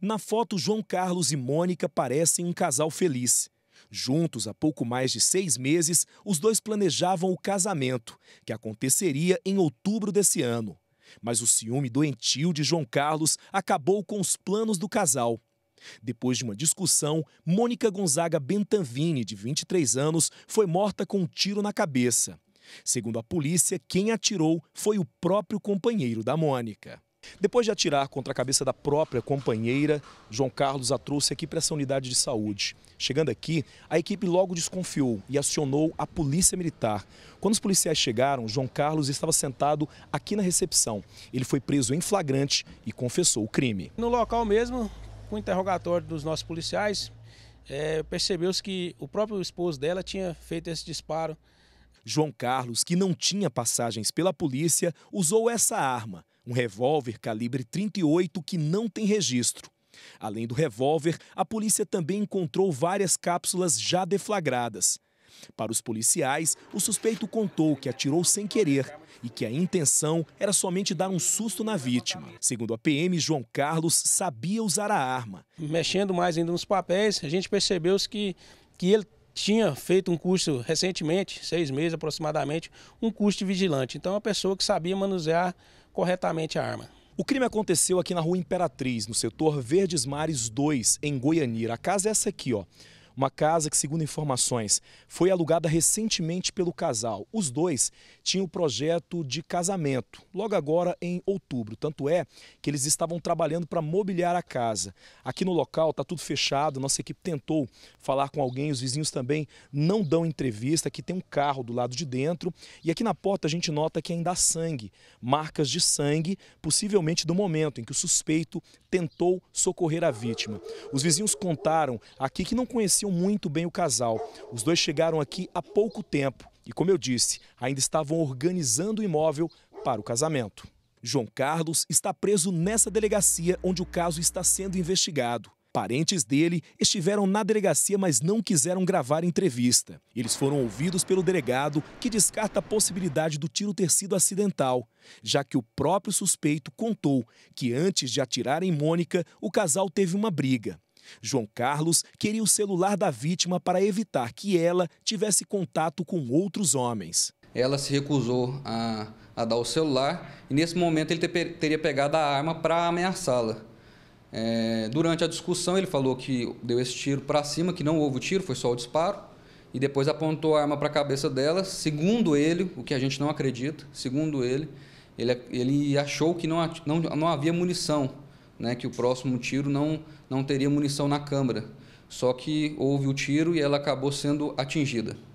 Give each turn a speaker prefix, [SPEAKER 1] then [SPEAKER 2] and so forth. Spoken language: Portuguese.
[SPEAKER 1] Na foto, João Carlos e Mônica parecem um casal feliz. Juntos há pouco mais de seis meses, os dois planejavam o casamento, que aconteceria em outubro desse ano. Mas o ciúme doentio de João Carlos acabou com os planos do casal. Depois de uma discussão, Mônica Gonzaga Bentanvini, de 23 anos, foi morta com um tiro na cabeça. Segundo a polícia, quem atirou foi o próprio companheiro da Mônica. Depois de atirar contra a cabeça da própria companheira, João Carlos a trouxe aqui para essa unidade de saúde. Chegando aqui, a equipe logo desconfiou e acionou a polícia militar. Quando os policiais chegaram, João Carlos estava sentado aqui na recepção. Ele foi preso em flagrante e confessou o crime. No local mesmo, com o interrogatório dos nossos policiais, é, percebeu-se que o próprio esposo dela tinha feito esse disparo João Carlos, que não tinha passagens pela polícia, usou essa arma, um revólver calibre 38 que não tem registro. Além do revólver, a polícia também encontrou várias cápsulas já deflagradas. Para os policiais, o suspeito contou que atirou sem querer e que a intenção era somente dar um susto na vítima. Segundo a PM, João Carlos sabia usar a arma. Mexendo mais ainda nos papéis, a gente percebeu que, que ele tinha feito um curso recentemente, seis meses aproximadamente, um curso de vigilante. Então, uma pessoa que sabia manusear corretamente a arma. O crime aconteceu aqui na rua Imperatriz, no setor Verdes Mares 2, em Goianira. A casa é essa aqui, ó uma casa que, segundo informações, foi alugada recentemente pelo casal. Os dois tinham o projeto de casamento, logo agora em outubro. Tanto é que eles estavam trabalhando para mobiliar a casa. Aqui no local está tudo fechado, nossa equipe tentou falar com alguém, os vizinhos também não dão entrevista. Aqui tem um carro do lado de dentro e aqui na porta a gente nota que ainda há sangue, marcas de sangue, possivelmente do momento em que o suspeito tentou socorrer a vítima. Os vizinhos contaram aqui que não conheciam conheciam muito bem o casal. Os dois chegaram aqui há pouco tempo e, como eu disse, ainda estavam organizando o imóvel para o casamento. João Carlos está preso nessa delegacia onde o caso está sendo investigado. Parentes dele estiveram na delegacia, mas não quiseram gravar entrevista. Eles foram ouvidos pelo delegado, que descarta a possibilidade do tiro ter sido acidental, já que o próprio suspeito contou que antes de atirar em Mônica, o casal teve uma briga. João Carlos queria o celular da vítima para evitar que ela
[SPEAKER 2] tivesse contato com outros homens. Ela se recusou a, a dar o celular e, nesse momento, ele ter, teria pegado a arma para ameaçá-la. É, durante a discussão, ele falou que deu esse tiro para cima, que não houve o tiro, foi só o disparo, e depois apontou a arma para a cabeça dela. Segundo ele, o que a gente não acredita, segundo ele, ele, ele achou que não, não, não havia munição né, que o próximo tiro não, não teria munição na câmara. Só que houve o tiro e ela acabou sendo atingida.